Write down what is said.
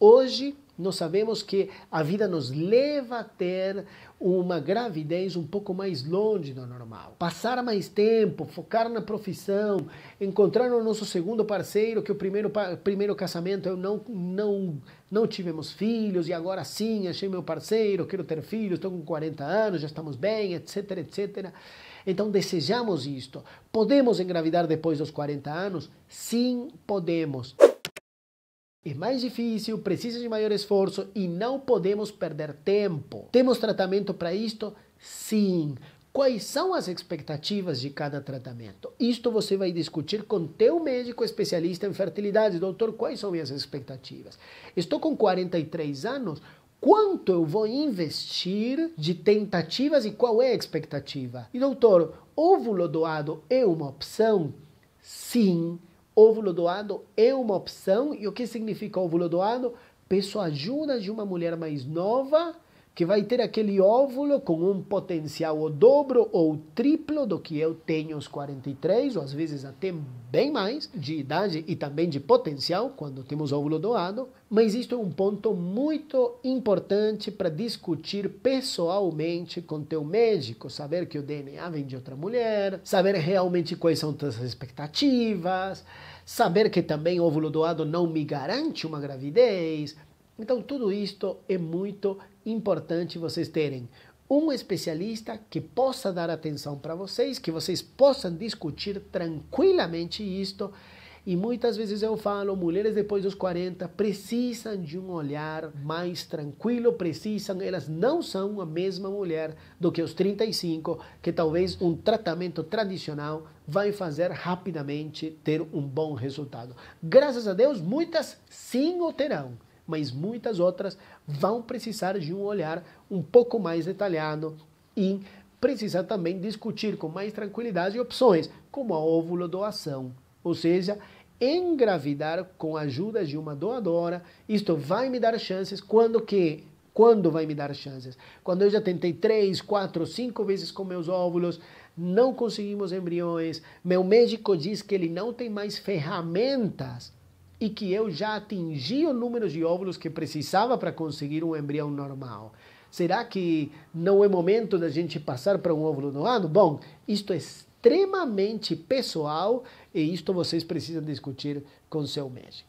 Hoje nós sabemos que a vida nos leva a ter uma gravidez um pouco mais longe do normal. Passar mais tempo, focar na profissão, encontrar o nosso segundo parceiro, que o primeiro, primeiro casamento eu não, não, não tivemos filhos e agora sim achei meu parceiro, quero ter filhos, estou com 40 anos, já estamos bem, etc, etc. Então desejamos isto. Podemos engravidar depois dos 40 anos? Sim, podemos. É mais difícil, precisa de maior esforço e não podemos perder tempo. Temos tratamento para isto? Sim. Quais são as expectativas de cada tratamento? Isto você vai discutir com teu médico especialista em fertilidade. Doutor, quais são minhas expectativas? Estou com 43 anos, quanto eu vou investir de tentativas e qual é a expectativa? E doutor, óvulo doado é uma opção? Sim, Óvulo doado é uma opção. E o que significa óvulo doado? Peço ajuda de uma mulher mais nova que vai ter aquele óvulo com um potencial o dobro ou triplo do que eu tenho aos 43, ou às vezes até bem mais, de idade e também de potencial, quando temos óvulo doado. Mas isto é um ponto muito importante para discutir pessoalmente com teu médico, saber que o DNA vem de outra mulher, saber realmente quais são tuas expectativas, saber que também óvulo doado não me garante uma gravidez, então, tudo isto é muito importante vocês terem um especialista que possa dar atenção para vocês, que vocês possam discutir tranquilamente isto. E muitas vezes eu falo, mulheres depois dos 40 precisam de um olhar mais tranquilo, precisam, elas não são a mesma mulher do que os 35, que talvez um tratamento tradicional vai fazer rapidamente ter um bom resultado. Graças a Deus, muitas sim o terão mas muitas outras vão precisar de um olhar um pouco mais detalhado e precisar também discutir com mais tranquilidade opções, como a óvulo doação, ou seja, engravidar com a ajuda de uma doadora. Isto vai me dar chances quando que quando vai me dar chances? Quando eu já tentei três, quatro, cinco vezes com meus óvulos, não conseguimos embriões, meu médico diz que ele não tem mais ferramentas e que eu já atingi o número de óvulos que precisava para conseguir um embrião normal. Será que não é momento da gente passar para um óvulo doado? Bom, isto é extremamente pessoal e isto vocês precisam discutir com seu médico.